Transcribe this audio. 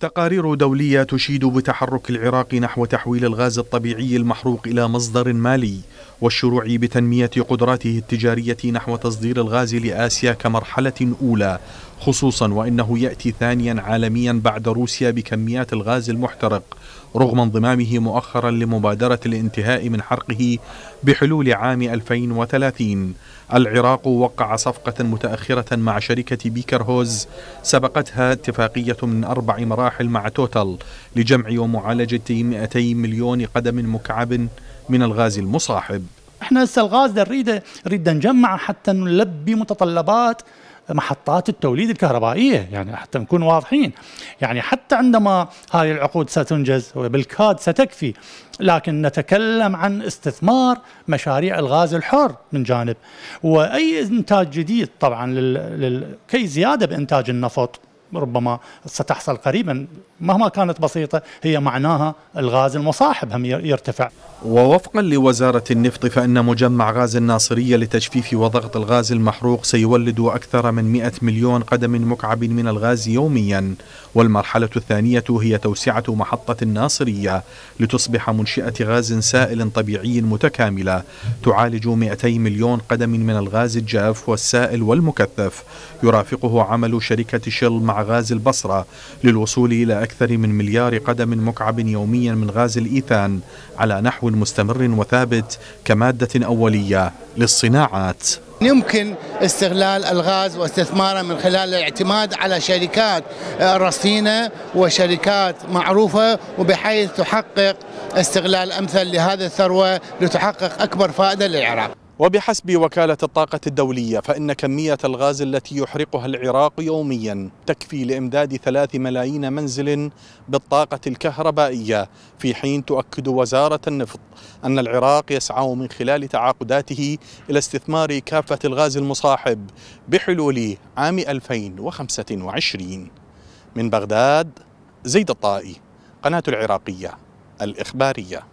تقارير دولية تشيد بتحرك العراق نحو تحويل الغاز الطبيعي المحروق إلى مصدر مالي والشروع بتنمية قدراته التجارية نحو تصدير الغاز لآسيا كمرحلة أولى خصوصا وانه ياتي ثانيا عالميا بعد روسيا بكميات الغاز المحترق رغم انضمامه مؤخرا لمبادره الانتهاء من حرقه بحلول عام 2030 العراق وقع صفقة متأخرة مع شركة بيكر هوز سبقتها اتفاقية من أربع مراحل مع توتال لجمع ومعالجة 200 مليون قدم مكعب من الغاز المصاحب احنا هسه الغاز ده نريده نريد نجمعه حتى نلبي متطلبات محطات التوليد الكهربائية يعني حتى نكون واضحين يعني حتى عندما هذه العقود ستنجز وبالكاد ستكفي لكن نتكلم عن استثمار مشاريع الغاز الحر من جانب وأي إنتاج جديد طبعا لل... لل... كي زيادة بإنتاج النفط ربما ستحصل قريبا مهما كانت بسيطة هي معناها الغاز المصاحب هم يرتفع ووفقا لوزارة النفط فإن مجمع غاز الناصرية لتجفيف وضغط الغاز المحروق سيولد أكثر من 100 مليون قدم مكعب من الغاز يوميا والمرحلة الثانية هي توسعة محطة الناصرية لتصبح منشئة غاز سائل طبيعي متكاملة تعالج 200 مليون قدم من الغاز الجاف والسائل والمكثف يرافقه عمل شركة شل مع غاز البصرة للوصول إلى أكثر من مليار قدم مكعب يوميا من غاز الإيثان على نحو مستمر وثابت كمادة أولية للصناعات يمكن استغلال الغاز واستثماره من خلال الاعتماد على شركات رصينة وشركات معروفة وبحيث تحقق استغلال أمثل لهذه الثروة لتحقق أكبر فائدة للعراق وبحسب وكالة الطاقة الدولية فإن كمية الغاز التي يحرقها العراق يوميا تكفي لإمداد ثلاث ملايين منزل بالطاقة الكهربائية في حين تؤكد وزارة النفط أن العراق يسعى من خلال تعاقداته إلى استثمار كافة الغاز المصاحب بحلول عام 2025 من بغداد زيد الطائي قناة العراقية الإخبارية